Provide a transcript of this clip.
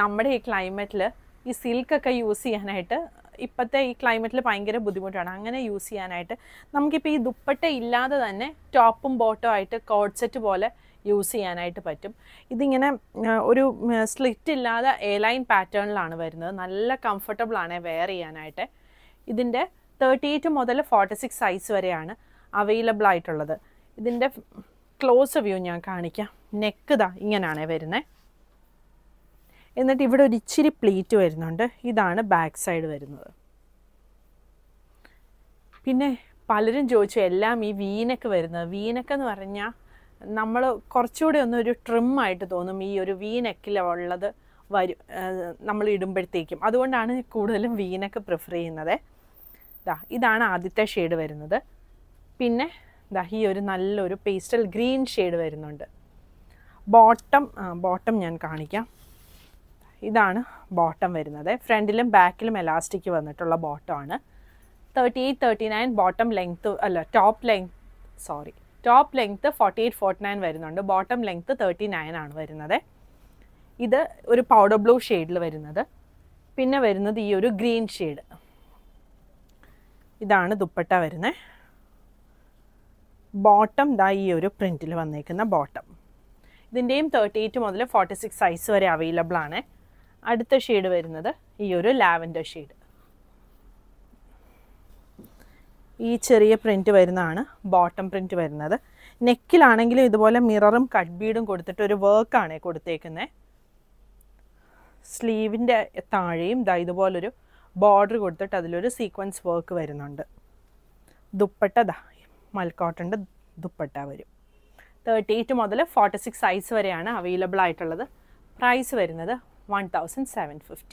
നമ്മുടെ ഈ ക്ലൈമറ്റിൽ ഈ സിൽക്കൊക്കെ യൂസ് ചെയ്യാനായിട്ട് ഇപ്പോഴത്തെ ഈ ക്ലൈമറ്റിൽ ഭയങ്കര ബുദ്ധിമുട്ടാണ് അങ്ങനെ യൂസ് ചെയ്യാനായിട്ട് നമുക്കിപ്പോൾ ഈ ദുപ്പട്ട ഇല്ലാതെ തന്നെ ടോപ്പും ബോട്ടോ ആയിട്ട് കോഡ്സെറ്റ് പോലെ യൂസ് ചെയ്യാനായിട്ട് പറ്റും ഇതിങ്ങനെ ഒരു സ്ലിറ്റ് ഇല്ലാതെ എയർലൈൻ പാറ്റേണിലാണ് വരുന്നത് നല്ല കംഫർട്ടബിൾ ആണ് വെയർ ചെയ്യാനായിട്ട് ഇതിൻ്റെ തേർട്ടി എയ്റ്റ് മുതൽ ഫോർട്ടി സിക്സ് സൈസ് വരെയാണ് അവൈലബിൾ ആയിട്ടുള്ളത് ഇതിൻ്റെ ക്ലോസ് വ്യൂ ഞാൻ കാണിക്കാം നെക്ക് ഇതാ ഇങ്ങനെയാണ് വരുന്നത് എന്നിട്ട് ഇവിടെ ഒരു ഇച്ചിരി പ്ലീറ്റ് വരുന്നുണ്ട് ഇതാണ് ബാക്ക് സൈഡ് വരുന്നത് പിന്നെ പലരും ചോദിച്ചു എല്ലാം ഈ വീനക്ക് വരുന്നത് വീനക്ക് എന്ന് പറഞ്ഞാൽ നമ്മൾ കുറച്ചുകൂടി ഒന്ന് ഒരു ട്രിം ആയിട്ട് തോന്നും ഈ ഒരു വീനക്കിലുള്ളത് വരും നമ്മൾ ഇടുമ്പോഴത്തേക്കും അതുകൊണ്ടാണ് കൂടുതലും വീനക്ക് പ്രിഫർ ചെയ്യുന്നത് ദാ ഇതാണ് ആദ്യത്തെ ഷെയ്ഡ് വരുന്നത് പിന്നെ ദാ ഈ ഒരു നല്ലൊരു പേസ്റ്റൽ ഗ്രീൻ ഷെയ്ഡ് വരുന്നുണ്ട് ബോട്ടം ബോട്ടം ഞാൻ കാണിക്കാം ഇതാണ് ബോട്ടം വരുന്നത് ഫ്രണ്ടിലും ബാക്കിലും എലാസ്റ്റിക് വന്നിട്ടുള്ള ബോട്ടമാണ് thirty eight thirty nine bottom length അല്ല top length sorry top length forty eight forty nine വരുന്നുണ്ട് ബോട്ടം ലെങ്ത്ത് തേർട്ടി നയൻ ആണ് വരുന്നത് ഇത് ഒരു പൗഡർ ബ്ലൂ ഷെയ്ഡിൽ വരുന്നത് പിന്നെ വരുന്നത് ഈ ഒരു ഗ്രീൻ ഷെയ്ഡ് ഇതാണ് ദുപ്പട്ട വരുന്നത് ബോട്ടം ദാ ഈ ഒരു പ്രിൻറ്റിൽ വന്നേക്കുന്ന ബോട്ടം ഇതിൻ്റെയും തേർട്ടി എയ്റ്റ് മുതൽ ഫോർട്ടി സിക്സ് സൈസ് വരെ അവൈലബിൾ ആണ് അടുത്ത ഷെയ്ഡ് വരുന്നത് ഈ ഒരു ലാവൻഡർ ഷെയ്ഡ് ഈ ചെറിയ പ്രിൻറ്റ് വരുന്നതാണ് ബോട്ടം പ്രിൻറ്റ് വരുന്നത് നെക്കിലാണെങ്കിലും ഇതുപോലെ മിററും കട്ട് ബീഡും കൊടുത്തിട്ട് ഒരു വർക്കാണ് കൊടുത്തേക്കുന്നത് സ്ലീവിൻ്റെ താഴെയും ദാ ഇതുപോലൊരു ബോർഡർ കൊടുത്തിട്ട് അതിലൊരു സീക്വൻസ് വർക്ക് വരുന്നുണ്ട് ദുപ്പട്ട ദാ മൽക്കോട്ടൻ്റെ ദുപ്പട്ട വരും തേർട്ടി എയ്റ്റ് മുതൽ ഫോർട്ടി സിക്സ് സൈസ് വരെയാണ് അവൈലബിൾ ആയിട്ടുള്ളത് പ്രൈസ് വരുന്നത് 1750